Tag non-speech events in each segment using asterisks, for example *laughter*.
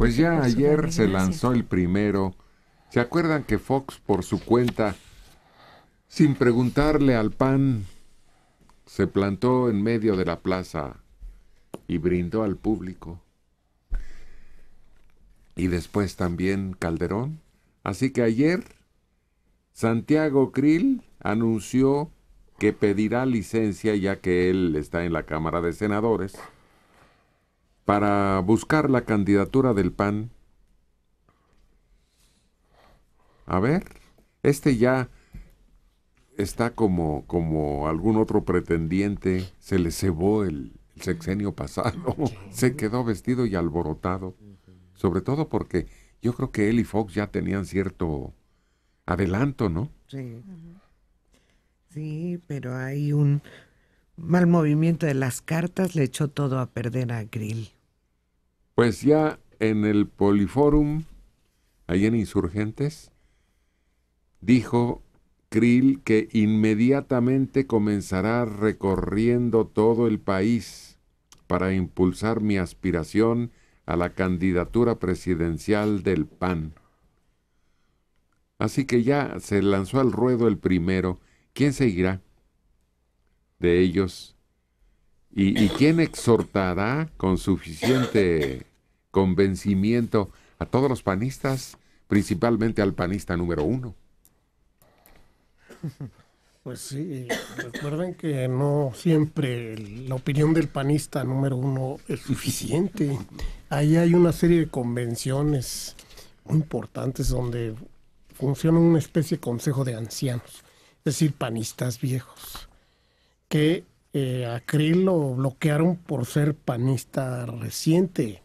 Pues ya pues, ayer se lanzó el primero. ¿Se acuerdan que Fox por su cuenta, sin preguntarle al PAN, se plantó en medio de la plaza y brindó al público? Y después también Calderón. Así que ayer Santiago Krill anunció que pedirá licencia ya que él está en la Cámara de Senadores para buscar la candidatura del PAN. A ver, este ya está como, como algún otro pretendiente, se le cebó el, sexenio pasado, *laughs* se quedó vestido y alborotado, sobre todo porque yo creo que él y Fox ya tenían cierto adelanto, ¿no? Sí. Sí, pero hay un mal movimiento de las cartas, le echó todo a perder a Grill. Pues ya en el Poliforum, ahí en Insurgentes, dijo Krill que inmediatamente comenzará recorriendo todo el país para impulsar mi aspiración a la candidatura presidencial del PAN. Así que ya se lanzó al ruedo el primero. ¿Quién seguirá de ellos? ¿Y, y quién exhortará con suficiente convencimiento a todos los panistas, principalmente al panista número uno. *laughs* Pues sí, recuerden que no siempre la opinión del panista número uno es suficiente. Ahí hay una serie de convenciones muy importantes donde funciona una especie de consejo de ancianos, es decir, panistas viejos, que eh, a Krill lo bloquearon por ser panista reciente.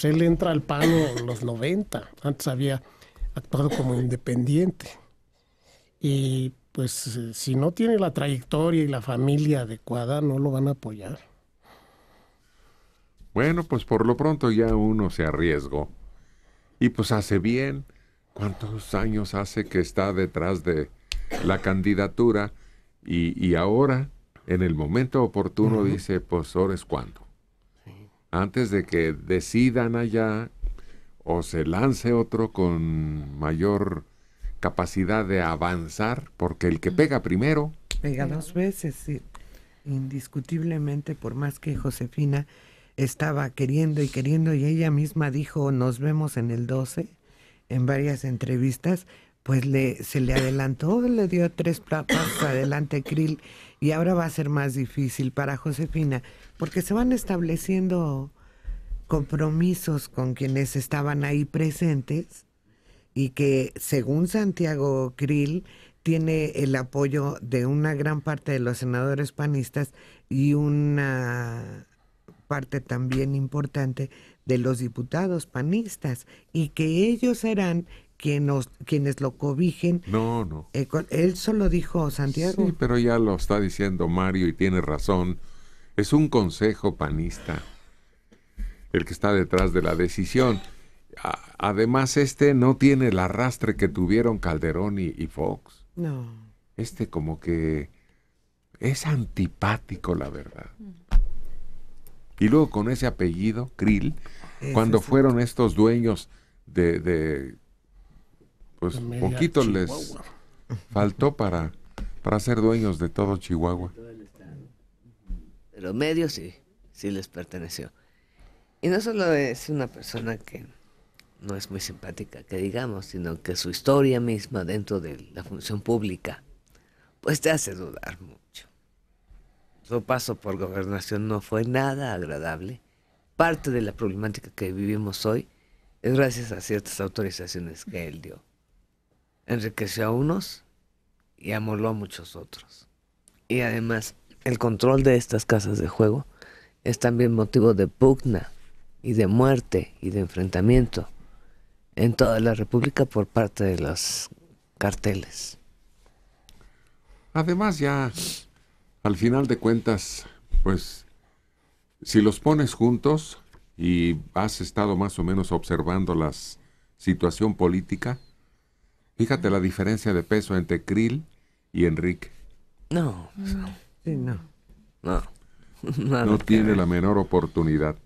Pues, él entra al palo en los 90, antes había actuado como independiente. Y pues eh, si no tiene la trayectoria y la familia adecuada, no lo van a apoyar. Bueno, pues por lo pronto ya uno se arriesgó. Y pues hace bien. ¿Cuántos años hace que está detrás de la candidatura? Y, ahora, en el momento oportuno, dice, pues ahora es cuando antes de que decidan allá o se lance otro con mayor capacidad de avanzar, porque el que mm. pega primero... Pega dos veces, Indiscutiblemente, por más que Josefina estaba queriendo y queriendo, y ella misma dijo, nos vemos en el 12, en varias entrevistas, pues le, se le adelantó, le dio tres pasos adelante Krill, y ahora va a ser más difícil para Josefina porque se van estableciendo compromisos con quienes estaban ahí presentes y que, según Santiago Krill, tiene el apoyo de una gran parte de los senadores panistas y una parte también importante de los diputados panistas y que ellos serán quienes, quienes lo cobijen. No, no. Eh, él solo dijo Santiago. Sí, pero ya lo está diciendo Mario y tiene razón es un consejo panista el que está detrás de la decisión. Además, este no tiene el arrastre que tuvieron Calderón y, Fox. No. Este como que es antipático, la verdad. Y luego con ese apellido, Krill, cuando fueron estos dueños de, pues poquito les faltó para, para ser dueños de todo Chihuahua pero medio sí, sí les perteneció. Y no solo es una persona que no es muy simpática, que digamos, sino que su historia misma dentro de la función pública, pues te hace dudar mucho. Su paso por gobernación no fue nada agradable. Parte de la problemática que vivimos hoy es gracias a ciertas autorizaciones que él dio. Enriqueció a unos y amoló a muchos otros. Y además el control de estas casas de juego es también motivo de pugna y de muerte y de enfrentamiento en toda la República por parte de los carteles. Además ya, al final de cuentas, pues, si los pones juntos y has estado más o menos observando la situación política, fíjate la diferencia de peso entre Krill y Enrique. No. no no. No. *laughs* no tiene la menor oportunidad.